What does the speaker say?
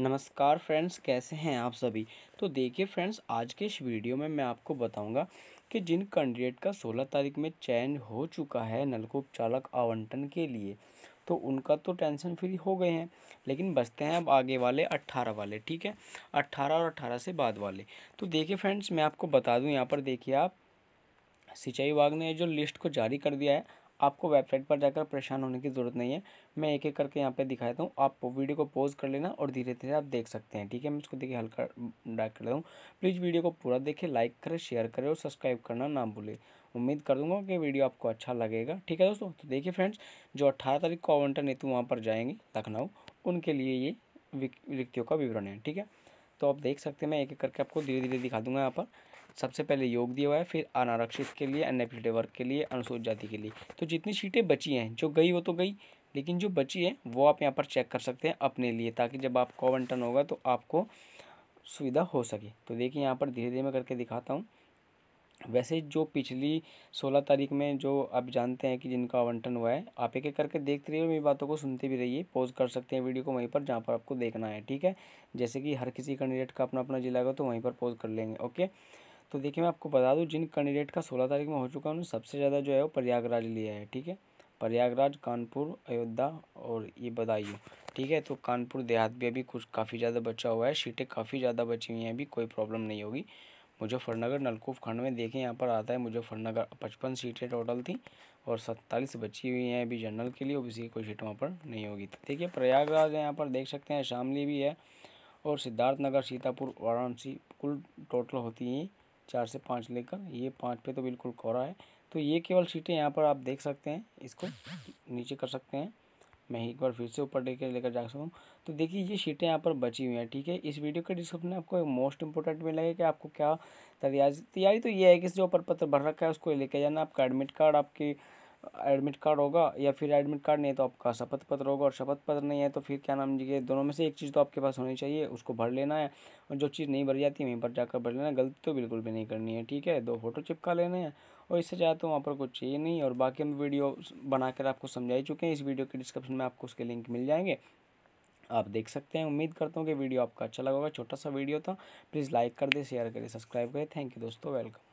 नमस्कार फ्रेंड्स कैसे हैं आप सभी तो देखिए फ्रेंड्स आज के इस वीडियो में मैं आपको बताऊंगा कि जिन कैंडिडेट का 16 तारीख में चयन हो चुका है नलकूप चालक आवंटन के लिए तो उनका तो टेंशन फ्री हो गए हैं लेकिन बचते हैं अब आगे वाले अट्ठारह वाले ठीक है अट्ठारह और अट्ठारह से बाद वाले तो देखिए फ्रेंड्स मैं आपको बता दूँ यहाँ पर देखिए आप सिंचाई विभाग ने जो लिस्ट को जारी कर दिया है आपको वेबसाइट पर जाकर परेशान होने की ज़रूरत नहीं है मैं एक एक करके यहाँ पे दिखाता हूँ आप वीडियो को पॉज कर लेना और धीरे धीरे आप देख सकते हैं ठीक है मैं इसको देखिए हल्का डार्क कर देता हूँ प्लीज़ वीडियो को पूरा देखें लाइक करें शेयर करें और सब्सक्राइब करना ना भूलें उम्मीद कर दूंगा कि वीडियो आपको अच्छा लगेगा ठीक है दोस्तों तो देखिए फ्रेंड्स जो अट्ठारह तारीख को आवंटन हेतु वहाँ पर जाएंगे लखनऊ उनके लिए ये रिक्तियों का विवरण है ठीक है तो आप देख सकते हैं मैं एक एक करके आपको धीरे धीरे दिखा दूंगा यहाँ पर सबसे पहले योग दिया हुआ है फिर अनारक्षित के लिए अनएप्लीटेड वर्ग के लिए अनुसूचित जाति के लिए तो जितनी सीटें बची हैं जो गई वो तो गई लेकिन जो बची है वो आप यहाँ पर चेक कर सकते हैं अपने लिए ताकि जब आपको आवंटन होगा तो आपको सुविधा हो सके तो देखिए यहाँ पर धीरे धीरे मैं करके दिखाता हूँ वैसे जो पिछली सोलह तारीख में जो आप जानते हैं कि जिनका आवंटन हुआ है आप एक एक करके देखते रहिए मेरी बातों को सुनते भी रहिए पॉज कर सकते हैं वीडियो को वहीं पर जहाँ पर आपको देखना है ठीक है जैसे कि हर किसी कैंडिडेट का अपना अपना जिला होगा तो वहीं पर पॉज कर लेंगे ओके तो देखिए मैं आपको बता दूँ जिन कैंडिडेट का सोलह तारीख में हो चुका है उन्होंने सबसे ज़्यादा जो है वो प्रयागराज लिया है ठीक है प्रयागराज कानपुर अयोध्या और ये बदायूँ ठीक है तो कानपुर देहात भी अभी कुछ काफ़ी ज़्यादा बचा हुआ है सीटें काफ़ी ज़्यादा बची हुई हैं अभी कोई प्रॉब्लम नहीं होगी मुजफ्फरनगर नलकूफ खंड में देखें यहाँ पर आता है मुजफ्फरनगर पचपन सीटें टोटल थी और सत्तालीस बची हुई हैं अभी जनरल के लिए ओबीसी की कोई सीट वहाँ पर नहीं होगी तो देखिए प्रयागराज यहाँ पर देख सकते हैं शामली भी है और सिद्धार्थनगर सीतापुर वाराणसी कुल टोटल होती हैं चार से पाँच लेकर ये पाँच पे तो बिल्कुल कोरा है तो ये केवल सीटें यहाँ पर आप देख सकते हैं इसको नीचे कर सकते हैं मैं एक बार फिर से ऊपर लेकर लेकर जा सकूँ तो देखिए ये सीटें यहाँ पर बची हुई हैं ठीक है इस वीडियो के डिस्क्रिप्शन में आपको मोस्ट इंपॉर्टेंट मिला है कि आपको क्या तैयारी तैयारी तो ये है कि जो पर पत्र भर रखा है उसको लेकर जाना आपका एडमिट कार्ड आपकी एडमिट कार्ड होगा या फिर एडमिट कार्ड नहीं है तो आपका शपथ पत्र होगा और शपथ पत्र नहीं है तो फिर क्या नाम जी दोनों में से एक चीज़ तो आपके पास होनी चाहिए उसको भर लेना है और जो चीज़ नहीं भर जाती वहीं पर जाकर भर लेना गलती तो बिल्कुल भी नहीं करनी है ठीक है दो फोटो चिपका लेने हैं और इससे ज़्यादा तो वहाँ पर कुछ चाहिए नहीं और बाकी हम वीडियो बनाकर आपको समझा ही चुके हैं इस वीडियो के डिस्क्रिप्शन में आपको उसके लिंक मिल जाएंगे आप देख सकते हैं उम्मीद करता हूँ कि वीडियो आपका अच्छा लगा छोटा सा वीडियो था प्लीज़ लाइक कर दे शेयर करें सब्सक्राइब करें थैंक यू दोस्तों वेलकम